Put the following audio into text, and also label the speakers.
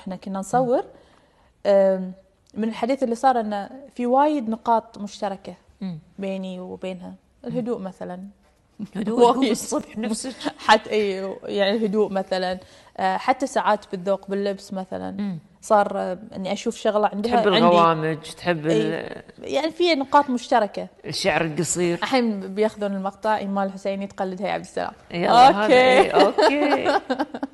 Speaker 1: احنا كنا نصور من الحديث اللي صار انه في وايد نقاط مشتركه بيني وبينها الهدوء مثلا هدوء الصبح إيه، نفسك حتى اي يعني الهدوء مثلا آه، حتى ساعات بالذوق باللبس مثلا صار آه، اني اشوف شغله عندها تحب الغوامج
Speaker 2: تحب إيه.
Speaker 1: يعني في نقاط مشتركه
Speaker 2: الشعر القصير
Speaker 1: الحين بياخذون المقطع ايمان الحسيني تقلد يا عبد السلام
Speaker 3: يلا إيه، اوكي
Speaker 1: اوكي